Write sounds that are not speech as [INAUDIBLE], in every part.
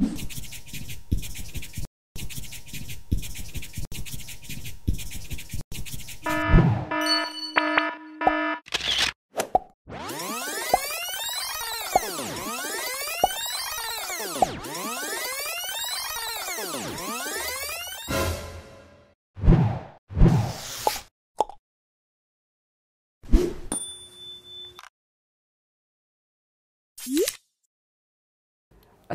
Thank you.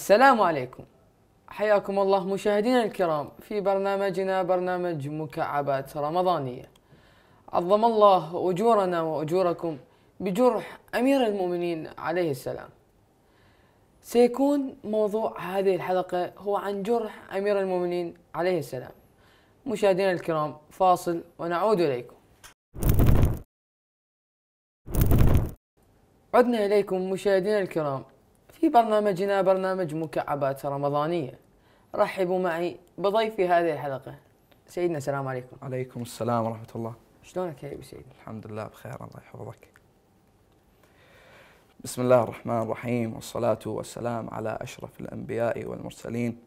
السلام عليكم حياكم الله مشاهدينا الكرام في برنامجنا برنامج مكعبات رمضانية عظم الله أجورنا وأجوركم بجرح أمير المؤمنين عليه السلام سيكون موضوع هذه الحلقة هو عن جرح أمير المؤمنين عليه السلام مشاهدينا الكرام فاصل ونعود إليكم عدنا إليكم مشاهدينا الكرام في برنامجنا برنامج مكعبات رمضانية رحبوا معي بضيفي هذه الحلقة سيدنا السلام عليكم عليكم السلام ورحمة الله شلونك يا أبو سيد؟ الحمد لله بخير الله يحفظك بسم الله الرحمن الرحيم والصلاة والسلام على أشرف الأنبياء والمرسلين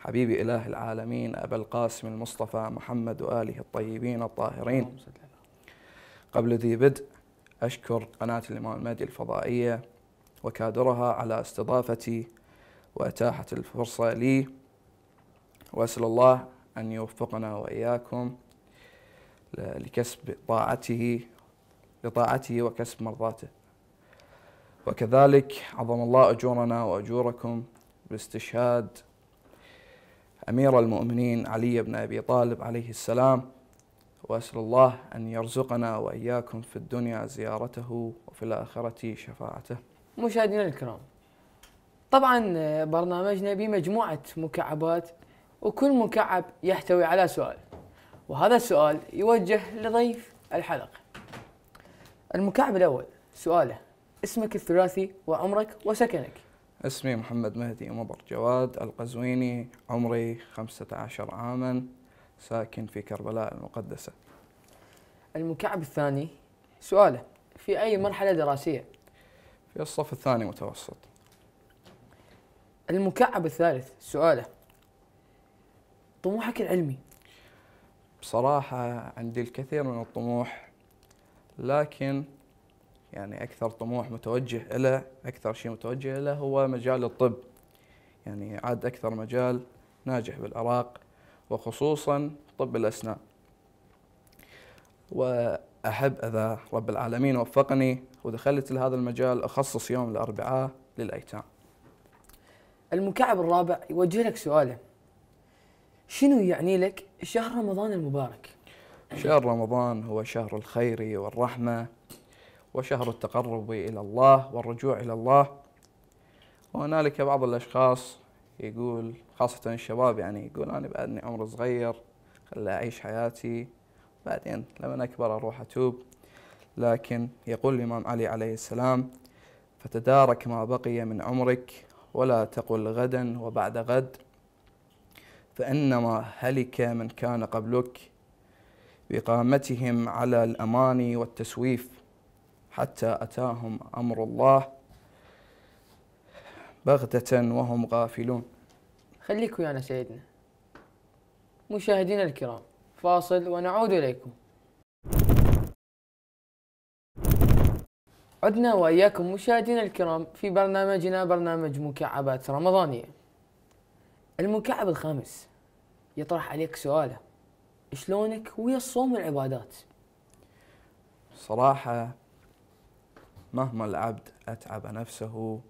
حبيبي إله العالمين أبا القاسم المصطفى محمد وآله الطيبين الطاهرين قبل ذي بدء أشكر قناة الإمام المهدي الفضائية وكادرها على استضافتي وأتاحت الفرصة لي وأسأل الله أن يوفقنا وإياكم لكسب طاعته لطاعته وكسب مرضاته وكذلك عظم الله أجورنا وأجوركم باستشهاد أمير المؤمنين علي بن أبي طالب عليه السلام وأسأل الله أن يرزقنا وإياكم في الدنيا زيارته وفي الآخرة شفاعته مشاهدينا الكرام طبعا آه، برنامجنا بمجموعة مكعبات وكل مكعب يحتوي على سؤال وهذا السؤال يوجه لضيف الحلقة المكعب الأول سؤاله اسمك الثلاثي وعمرك وسكنك اسمي محمد مهدي مبر جواد القزويني عمري 15 عاما ساكن في كربلاء المقدسة المكعب الثاني سؤاله في أي مرحلة دراسية في الصف الثاني متوسط المكعب الثالث سؤاله طموحك العلمي بصراحة عندي الكثير من الطموح لكن يعني أكثر طموح متوجه إلى أكثر شيء متوجه إلى هو مجال الطب يعني عاد أكثر مجال ناجح بالعراق وخصوصا طب الأسنان وأحب إذا رب العالمين وفقني ودخلت لهذا المجال أخصص يوم الأربعاء للأيتام المكعب الرابع يوجه لك سؤاله شنو يعني لك شهر رمضان المبارك؟ شهر رمضان هو شهر الخير والرحمة وشهر التقرب إلى الله والرجوع إلى الله وهنالك بعض الأشخاص يقول خاصة الشباب يعني يقول أنا بعدني عمر صغير خليني أعيش حياتي بعدين لما أكبر أروح أتوب لكن يقول الإمام علي عليه السلام فتدارك ما بقي من عمرك ولا تقل غدا وبعد غد فإنما هلك من كان قبلك بقامتهم على الأماني والتسويف حتى أتاهم أمر الله بغتة وهم غافلون خليك ويانا سيدنا مشاهدينا الكرام فاصل ونعود إليكم عدنا واياكم مشاهدينا الكرام في برنامجنا برنامج مكعبات رمضانيه. المكعب الخامس يطرح عليك سؤاله شلونك ويا الصوم والعبادات؟ صراحه مهما العبد اتعب نفسه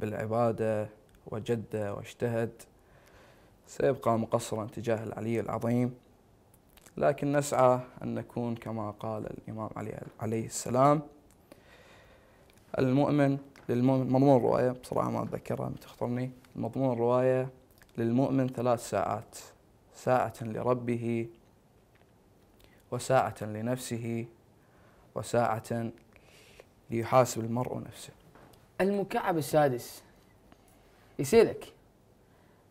بالعباده وجد واجتهد سيبقى مقصرا تجاه العلي العظيم لكن نسعى ان نكون كما قال الامام علي عليه السلام المؤمن للمؤمن مضمون الرواية بصراحة ما أتذكرها تخطرني مضمون الرواية للمؤمن ثلاث ساعات ساعة لربه وساعة لنفسه وساعة ليحاسب المرء نفسه المكعب السادس يسألك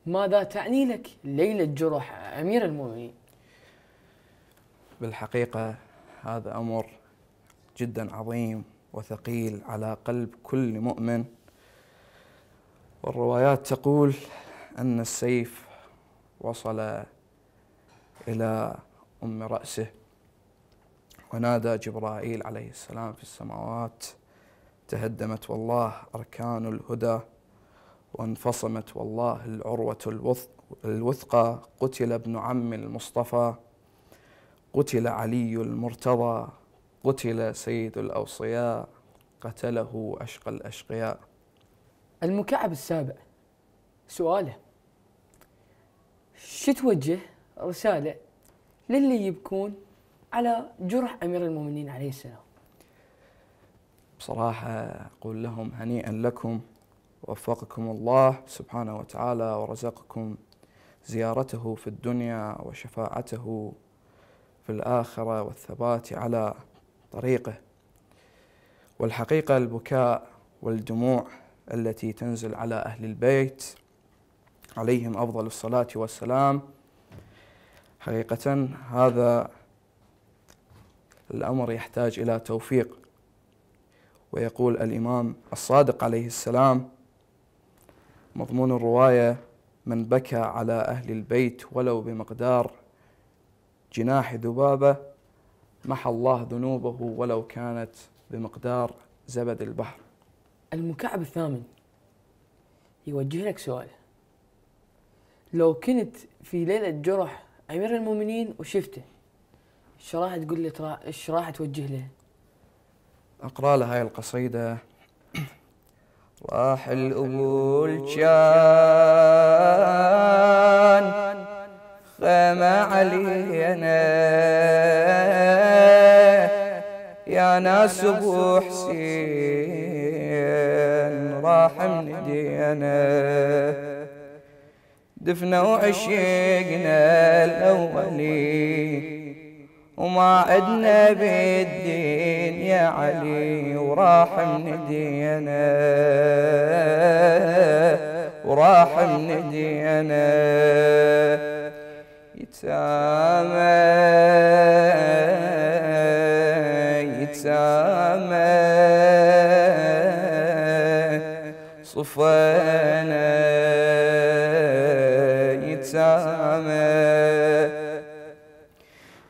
ماذا تعني لك ليلة جرح أمير المؤمنين بالحقيقة هذا أمر جدا عظيم وثقيل على قلب كل مؤمن والروايات تقول أن السيف وصل إلى أم رأسه ونادى جبرائيل عليه السلام في السماوات تهدمت والله أركان الهدى وانفصمت والله العروة الوثقى قتل ابن عم المصطفى قتل علي المرتضى قتل سيد الأوصياء قتله أشقى الأشقياء المكعب السابع سؤاله شو توجه رسالة للي يبكون على جرح أمير المؤمنين عليه السلام بصراحة أقول لهم هنيئا لكم وفقكم الله سبحانه وتعالى ورزقكم زيارته في الدنيا وشفاعته في الآخرة والثبات على طريقه والحقيقه البكاء والدموع التي تنزل على اهل البيت عليهم افضل الصلاه والسلام حقيقه هذا الامر يحتاج الى توفيق ويقول الامام الصادق عليه السلام مضمون الروايه من بكى على اهل البيت ولو بمقدار جناح ذبابه محى الله ذنوبه ولو كانت بمقدار زبد البحر المكعب الثامن يوجه لك سؤال لو كنت في ليلة جرح أمير المؤمنين وشفته إيش راح تقول لي إيش راح توجه له؟ أقرأ له هاي القصيدة [CLEARS THROAT] راح الأول كان خمع علينا انا ناس ابو حسين راح دينا دفنا عشقنا الاولي وما عدنا بالدين يا علي وراح من دينا وراح من دينا يتامل يتامى صفانا يتامى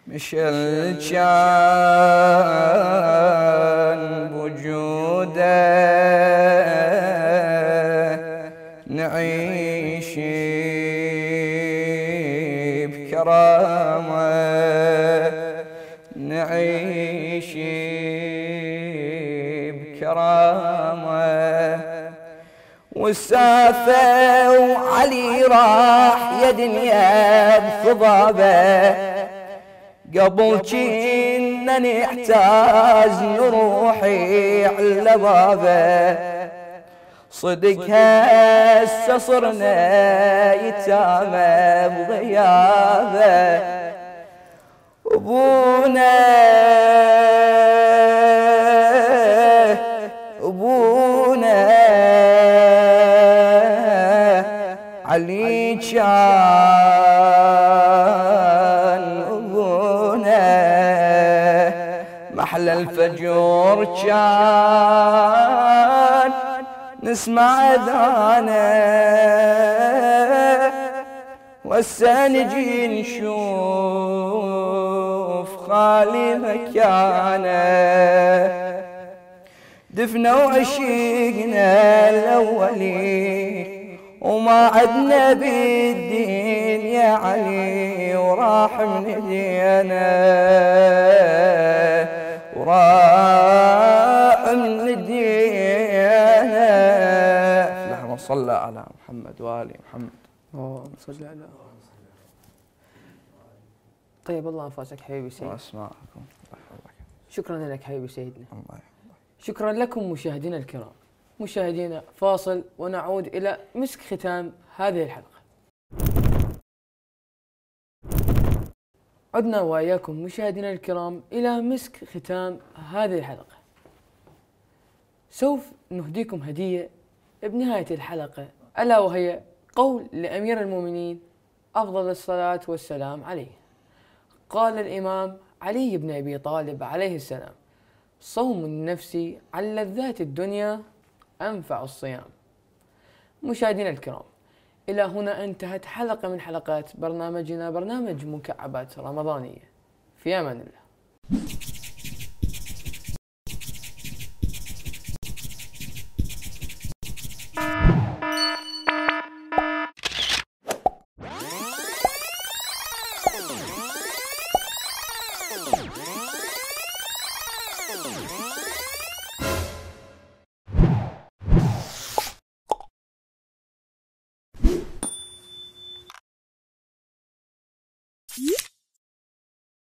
مشل شاف مسافه وعلي راح يا دنيا بخضابة قبل كنا نحتاج نروحي على بابه صدق هسه صرنا يتامى بغيابه ابونا شان أبونا محل الفجور شان نسمع أذانه وهسه نجي نشوف خالي مكانه دفنا وعشقنا الأولين وما عدنا بالدين يا علي وراح من دينا وراح من دينا اللهم صل على محمد وال محمد اللهم صل على طيب الله انفاسك حبيبي سيد اسمعكم شكرا لك حبيبي سيدنا الله شكرا لكم مشاهدينا الكرام مشاهدينا فاصل ونعود إلى مسك ختام هذه الحلقة عدنا وإياكم مشاهدينا الكرام إلى مسك ختام هذه الحلقة سوف نهديكم هدية بنهاية الحلقة ألا وهي قول لأمير المؤمنين أفضل الصلاة والسلام عليه قال الإمام علي بن أبي طالب عليه السلام صوم النفس عن لذات الدنيا أنفع الصيام مشاهدينا الكرام إلى هنا انتهت حلقة من حلقات برنامجنا برنامج مكعبات رمضانية في أمان الله